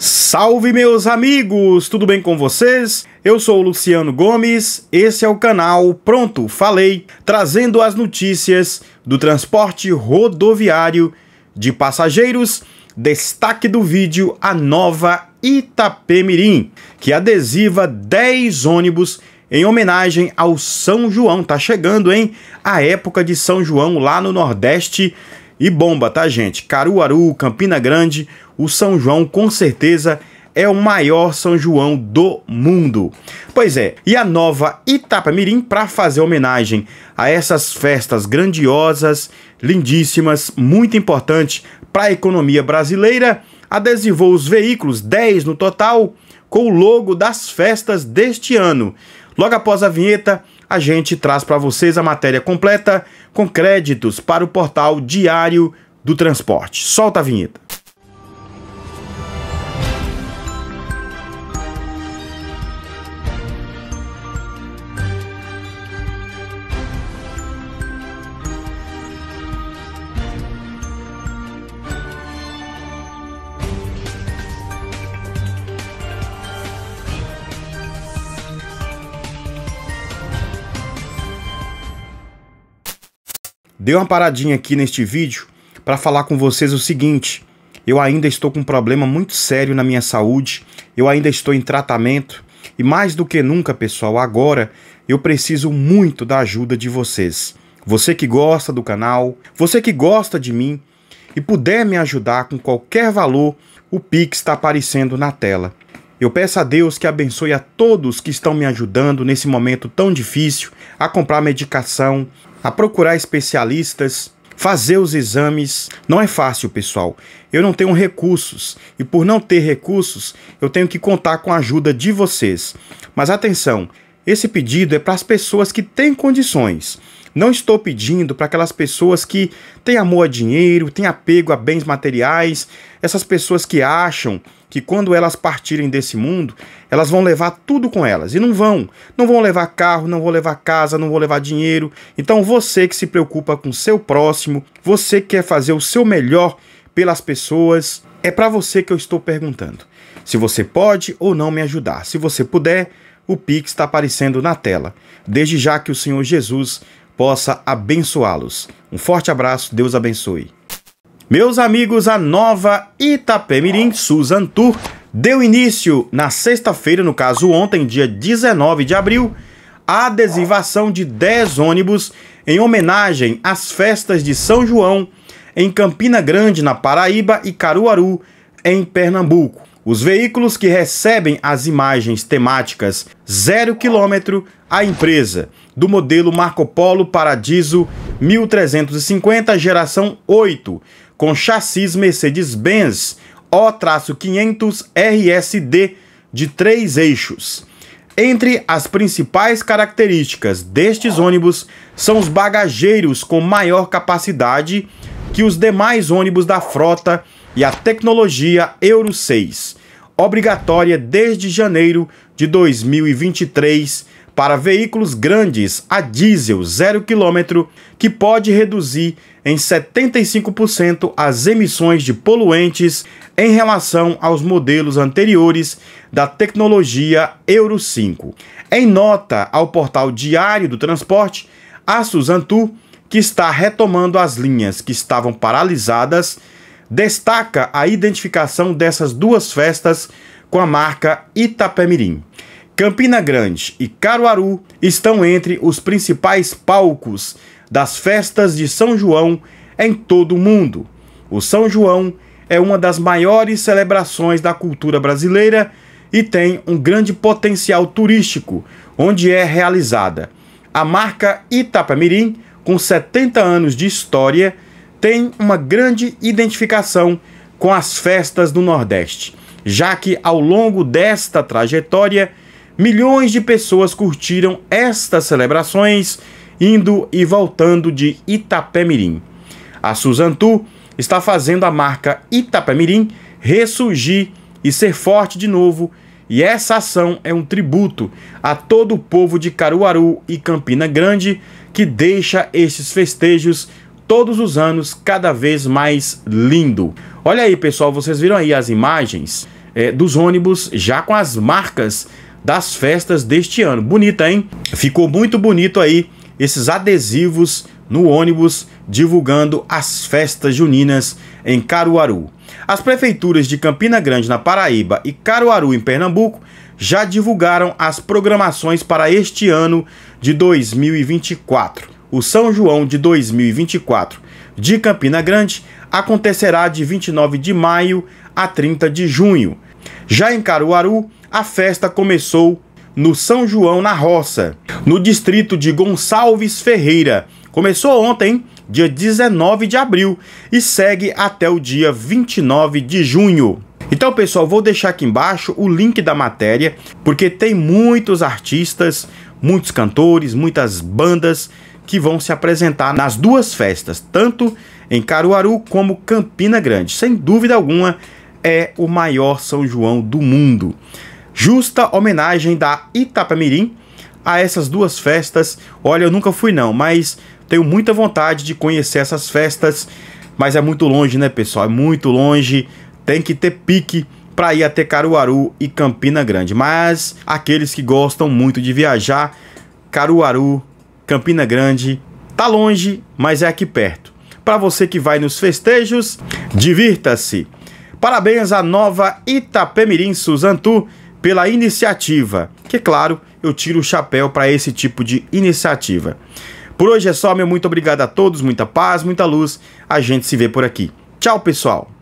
Salve meus amigos, tudo bem com vocês? Eu sou o Luciano Gomes, esse é o canal Pronto Falei, trazendo as notícias do transporte rodoviário de passageiros. Destaque do vídeo: a nova Itapemirim, que adesiva 10 ônibus em homenagem ao São João. Tá chegando, hein? A época de São João lá no Nordeste. E bomba, tá, gente? Caruaru, Campina Grande, o São João com certeza é o maior São João do mundo. Pois é, e a nova Mirim para fazer homenagem a essas festas grandiosas, lindíssimas, muito importante para a economia brasileira, adesivou os veículos, 10 no total, com o logo das festas deste ano. Logo após a vinheta, a gente traz para vocês a matéria completa com créditos para o portal Diário do Transporte. Solta a vinheta. Dei uma paradinha aqui neste vídeo para falar com vocês o seguinte: eu ainda estou com um problema muito sério na minha saúde, eu ainda estou em tratamento e mais do que nunca, pessoal, agora eu preciso muito da ajuda de vocês. Você que gosta do canal, você que gosta de mim e puder me ajudar com qualquer valor, o Pix está aparecendo na tela. Eu peço a Deus que abençoe a todos que estão me ajudando nesse momento tão difícil a comprar medicação, a procurar especialistas, fazer os exames. Não é fácil, pessoal. Eu não tenho recursos e, por não ter recursos, eu tenho que contar com a ajuda de vocês. Mas atenção, esse pedido é para as pessoas que têm condições. Não estou pedindo para aquelas pessoas que têm amor a dinheiro, têm apego a bens materiais, essas pessoas que acham que quando elas partirem desse mundo, elas vão levar tudo com elas. E não vão. Não vão levar carro, não vão levar casa, não vão levar dinheiro. Então você que se preocupa com seu próximo, você que quer fazer o seu melhor pelas pessoas, é para você que eu estou perguntando. Se você pode ou não me ajudar. Se você puder, o Pix está aparecendo na tela. Desde já que o Senhor Jesus possa abençoá-los. Um forte abraço, Deus abençoe. Meus amigos, a nova Itapemirim Susan Tour deu início na sexta-feira, no caso ontem, dia 19 de abril, a adesivação de 10 ônibus em homenagem às festas de São João em Campina Grande, na Paraíba, e Caruaru, em Pernambuco. Os veículos que recebem as imagens temáticas zero quilômetro a empresa do modelo Marco Polo Paradiso 1350 geração 8, com chassis Mercedes-Benz O-500 RSD de três eixos. Entre as principais características destes ônibus são os bagageiros com maior capacidade que os demais ônibus da frota e a tecnologia Euro 6 obrigatória desde janeiro de 2023 para veículos grandes a diesel zero quilômetro que pode reduzir em 75% as emissões de poluentes em relação aos modelos anteriores da tecnologia Euro 5. Em nota ao portal Diário do Transporte, a Suzantu, que está retomando as linhas que estavam paralisadas, destaca a identificação dessas duas festas com a marca Itapemirim. Campina Grande e Caruaru estão entre os principais palcos das festas de São João em todo o mundo. O São João é uma das maiores celebrações da cultura brasileira e tem um grande potencial turístico, onde é realizada. A marca Itapemirim, com 70 anos de história, tem uma grande identificação com as festas do Nordeste, já que ao longo desta trajetória, milhões de pessoas curtiram estas celebrações, indo e voltando de Itapemirim. A Suzantu está fazendo a marca Itapemirim ressurgir e ser forte de novo, e essa ação é um tributo a todo o povo de Caruaru e Campina Grande que deixa estes festejos todos os anos cada vez mais lindo. Olha aí, pessoal, vocês viram aí as imagens é, dos ônibus já com as marcas das festas deste ano. Bonita, hein? Ficou muito bonito aí esses adesivos no ônibus divulgando as festas juninas em Caruaru. As prefeituras de Campina Grande, na Paraíba, e Caruaru, em Pernambuco, já divulgaram as programações para este ano de 2024. O São João de 2024 de Campina Grande acontecerá de 29 de maio a 30 de junho. Já em Caruaru, a festa começou no São João na Roça, no distrito de Gonçalves Ferreira. Começou ontem, dia 19 de abril, e segue até o dia 29 de junho. Então, pessoal, vou deixar aqui embaixo o link da matéria, porque tem muitos artistas, muitos cantores, muitas bandas que vão se apresentar nas duas festas, tanto em Caruaru como Campina Grande. Sem dúvida alguma, é o maior São João do mundo. Justa homenagem da Itapemirim a essas duas festas. Olha, eu nunca fui não, mas tenho muita vontade de conhecer essas festas, mas é muito longe, né, pessoal? É muito longe. Tem que ter pique para ir até Caruaru e Campina Grande. Mas aqueles que gostam muito de viajar, Caruaru Campina Grande. Tá longe, mas é aqui perto. Para você que vai nos festejos, divirta-se. Parabéns à nova Itapemirim Suzantu pela iniciativa, que claro, eu tiro o chapéu para esse tipo de iniciativa. Por hoje é só, meu muito obrigado a todos, muita paz, muita luz. A gente se vê por aqui. Tchau, pessoal.